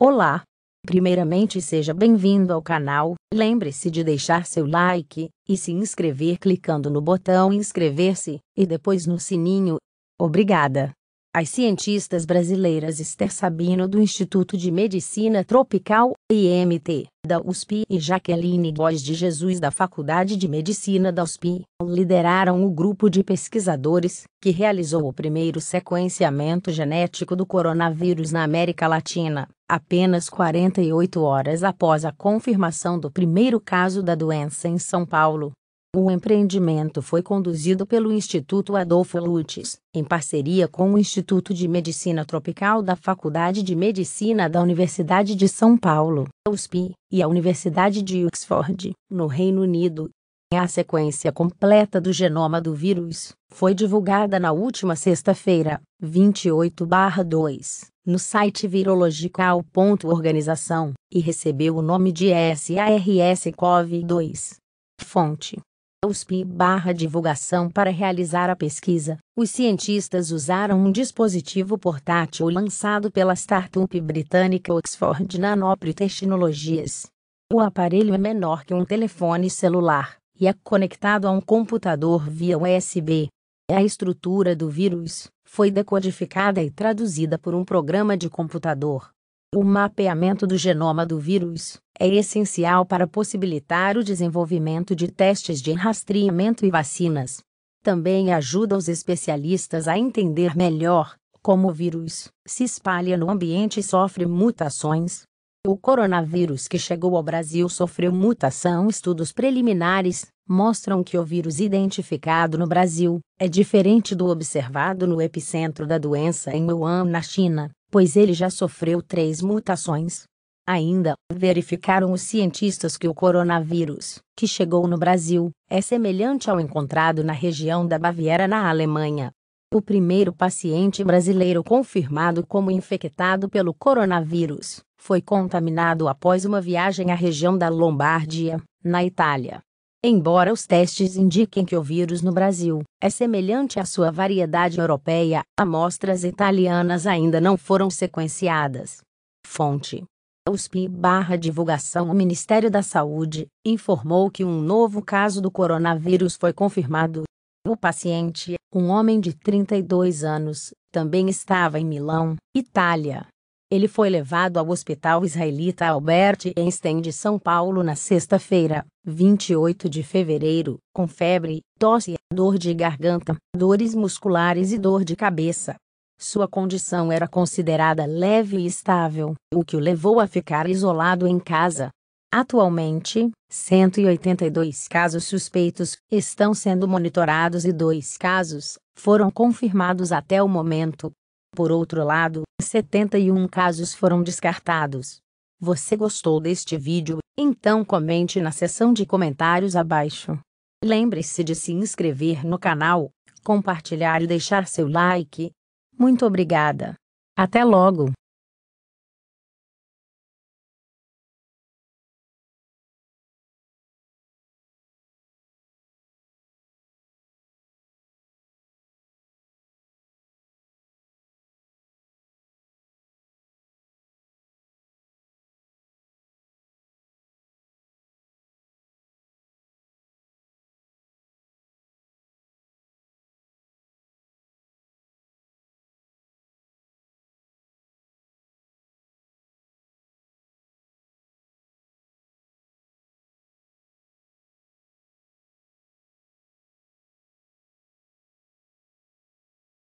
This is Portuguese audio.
Olá! Primeiramente seja bem-vindo ao canal, lembre-se de deixar seu like, e se inscrever clicando no botão inscrever-se, e depois no sininho. Obrigada! as cientistas brasileiras Esther Sabino do Instituto de Medicina Tropical, IMT, da USP e Jaqueline Góes de Jesus da Faculdade de Medicina da USP, lideraram o grupo de pesquisadores que realizou o primeiro sequenciamento genético do coronavírus na América Latina, apenas 48 horas após a confirmação do primeiro caso da doença em São Paulo. O empreendimento foi conduzido pelo Instituto Adolfo Lutz, em parceria com o Instituto de Medicina Tropical da Faculdade de Medicina da Universidade de São Paulo, USP, e a Universidade de Oxford, no Reino Unido. A sequência completa do genoma do vírus foi divulgada na última sexta-feira, 28/2, no site virological.organização e recebeu o nome de SARS-CoV-2. Fonte USP barra divulgação para realizar a pesquisa, os cientistas usaram um dispositivo portátil lançado pela startup britânica Oxford Nanotechnologies. O aparelho é menor que um telefone celular e é conectado a um computador via USB. A estrutura do vírus foi decodificada e traduzida por um programa de computador. O mapeamento do genoma do vírus é essencial para possibilitar o desenvolvimento de testes de rastreamento e vacinas. Também ajuda os especialistas a entender melhor como o vírus se espalha no ambiente e sofre mutações. O coronavírus que chegou ao Brasil sofreu mutação. Estudos preliminares mostram que o vírus identificado no Brasil é diferente do observado no epicentro da doença em Wuhan, na China, pois ele já sofreu três mutações. Ainda, verificaram os cientistas que o coronavírus, que chegou no Brasil, é semelhante ao encontrado na região da Baviera na Alemanha. O primeiro paciente brasileiro confirmado como infectado pelo coronavírus foi contaminado após uma viagem à região da Lombardia, na Itália. Embora os testes indiquem que o vírus no Brasil é semelhante à sua variedade europeia, amostras italianas ainda não foram sequenciadas. Fonte: USP barra divulgação O Ministério da Saúde informou que um novo caso do coronavírus foi confirmado. O paciente, um homem de 32 anos, também estava em Milão, Itália. Ele foi levado ao Hospital Israelita Albert Einstein de São Paulo na sexta-feira, 28 de fevereiro, com febre, tosse, dor de garganta, dores musculares e dor de cabeça. Sua condição era considerada leve e estável, o que o levou a ficar isolado em casa. Atualmente, 182 casos suspeitos estão sendo monitorados e dois casos foram confirmados até o momento. Por outro lado, 71 casos foram descartados. Você gostou deste vídeo? Então comente na seção de comentários abaixo. Lembre-se de se inscrever no canal, compartilhar e deixar seu like. Muito obrigada. Até logo!